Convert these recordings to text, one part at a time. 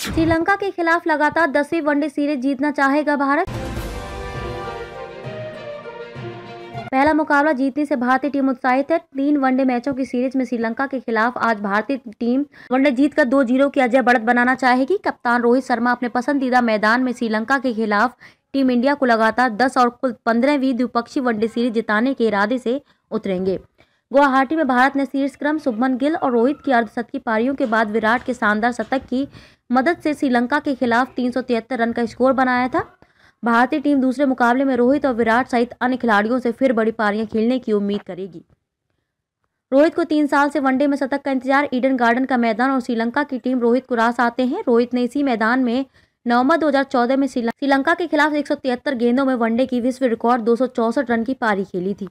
श्रीलंका के खिलाफ लगातार दसवीं वनडे सीरीज जीतना चाहेगा भारत पहला मुकाबला जीतने से भारतीय टीम उत्साहित है तीन वनडे मैचों की सीरीज में श्रीलंका के खिलाफ आज भारतीय टीम वनडे जीतकर दो जीरो की अजय बढ़त बनाना चाहेगी कप्तान रोहित शर्मा अपने पसंदीदा मैदान में श्रीलंका के खिलाफ टीम इंडिया को लगातार दस और कुल पंद्रहवीं द्विपक्षीय वनडे सीरीज जिताने के इरादे से उतरेंगे गुवाहाटी में भारत ने शीर्ष क्रम शुभमन गिल और रोहित की अर्धशतकी पारियों के बाद विराट के शानदार शतक की मदद से श्रीलंका के खिलाफ तीन रन का स्कोर बनाया था भारतीय टीम दूसरे मुकाबले में रोहित और विराट सहित अन्य खिलाड़ियों से फिर बड़ी पारियां खेलने की उम्मीद करेगी रोहित को तीन साल से वनडे में शतक का इंतजार ईडन गार्डन का मैदान और श्रीलंका की टीम रोहित को रास आते हैं रोहित ने इसी मैदान में नवंबर 2014 में श्रीलंका के खिलाफ एक गेंदों में वनडे की विश्व रिकॉर्ड दो रन की पारी खेली थी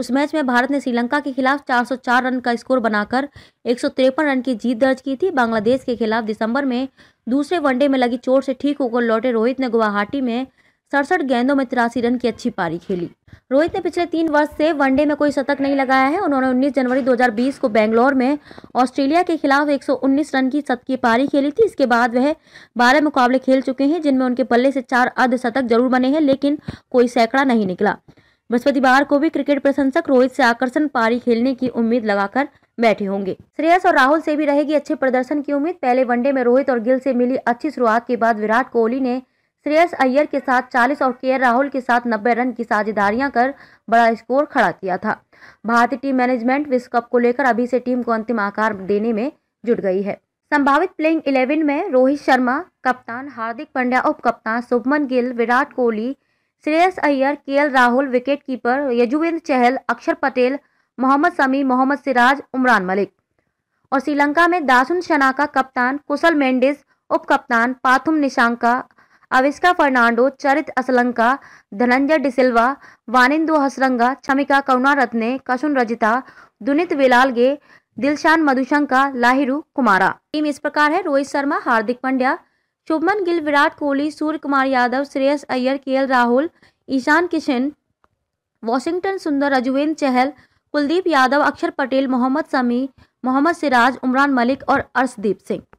उस मैच में भारत ने श्रीलंका के खिलाफ 404 रन का स्कोर बनाकर एक रन की जीत दर्ज की थी बांग्लादेश के खिलाफ दिसंबर में दूसरे वनडे में लगी चोट से ठीक होकर लौटे रोहित ने गुवाहाटी में सड़सठ गेंदों में तिरासी रन की अच्छी पारी खेली रोहित ने पिछले तीन वर्ष से वनडे में कोई शतक नहीं लगाया है उन्होंने 19 जनवरी 2020 को बेंगलोर में ऑस्ट्रेलिया के खिलाफ 119 रन की शतकीय पारी खेली थी इसके बाद वह 12 मुकाबले खेल चुके हैं जिनमें उनके पल्ले से चार अर्ध शतक जरूर बने हैं लेकिन कोई सैकड़ा नहीं निकला बृहस्पतिवार को भी क्रिकेट प्रशंसक रोहित से आकर्षण पारी खेलने की उम्मीद लगाकर बैठे होंगे श्रेयस और राहुल से भी रहेगी अच्छे प्रदर्शन की उम्मीद पहले वनडे में रोहित और गिल से मिली अच्छी शुरुआत के बाद विराट कोहली ने श्रेयस अय्यर के साथ 40 और के राहुल के साथ 90 रन की साझेदारियां कर बड़ा स्कोर खड़ा किया था भारतीय टीम मैनेजमेंट विश्व कप को लेकर अभी से टीम को अंतिम आकार देने में जुट गई है संभावित प्लेइंग इलेवन में रोहित शर्मा कप्तान हार्दिक पंड्या उप कप्तान Shubman Gill Virat Kohli Shreyas Iyer K Rahul wicket keeper Yuzvendra Chahal Axar Patel Mohammad समी मोहम्मद सिराज उमरान मलिक और श्रीलंका में दासुन का कप्तान कुशल मेंडिस उप कप्तान पाथुम निशांका अविष्का फर्नांडो चरित असलंका धनंजय डिसिल्वा वानिंदु हसरंगा छमिका करुणारत्ने कशुन रजिता दुनित विलालगे दिलशान मधुशंका लाहिरू कुमारा टीम इस प्रकार है रोहित शर्मा हार्दिक पंड्या शुभमन गिल विराट कोहली सूर्य कुमार यादव श्रेयस अय्यर के राहुल ईशान किशन वॉशिंगटन सुंदर अजवेंद्र चहल कुलदीप यादव अक्षर पटेल मोहम्मद समी मोहम्मद सिराज उमरान मलिक और अर्शदीप सिंह